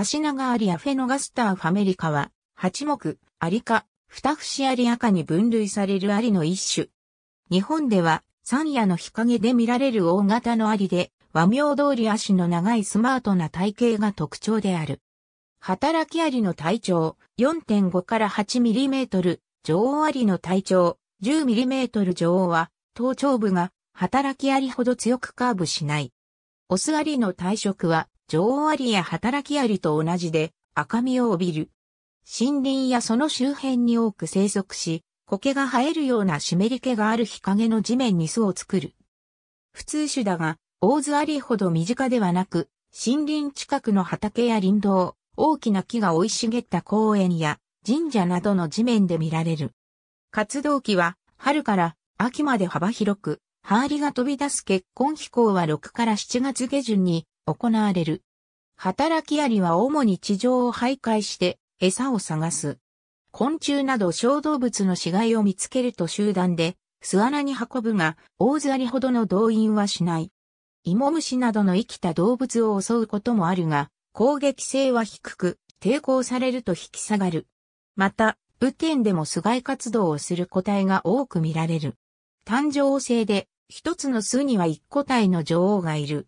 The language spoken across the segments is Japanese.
足長アリアフェノガスターファメリカは、八目、アリ科、二節アリア科に分類されるアリの一種。日本では、山野の日陰で見られる大型のアリで、和名通り足の長いスマートな体型が特徴である。働きアリの体長4.5から8ミリメートル、女王アリの体長10ミリメートル女王は、頭頂部が働きアリほど強くカーブしない。オスアリの体色は女王アリや働きアリと同じで赤みを帯びる。森林やその周辺に多く生息し、苔が生えるような湿り気がある日陰の地面に巣を作る。普通種だが、大津アリほど身近ではなく、森林近くの畑や林道、大きな木が生い茂った公園や神社などの地面で見られる。活動期は春から秋まで幅広く、ハーリが飛び出す結婚飛行は6から7月下旬に行われる。働きアリは主に地上を徘徊して餌を探す。昆虫など小動物の死骸を見つけると集団で巣穴に運ぶが、大オアリほどの動員はしない。イモムシなどの生きた動物を襲うこともあるが、攻撃性は低く、抵抗されると引き下がる。また、雨天でも巣外活動をする個体が多く見られる。誕生性で、一つの巣には一個体の女王がいる。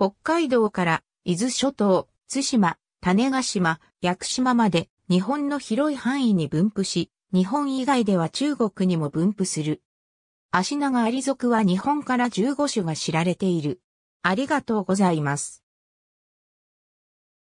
北海道から伊豆諸島、津島、種ヶ島、屋久島まで日本の広い範囲に分布し、日本以外では中国にも分布する。足長アリ族は日本から15種が知られている。ありがとうございます。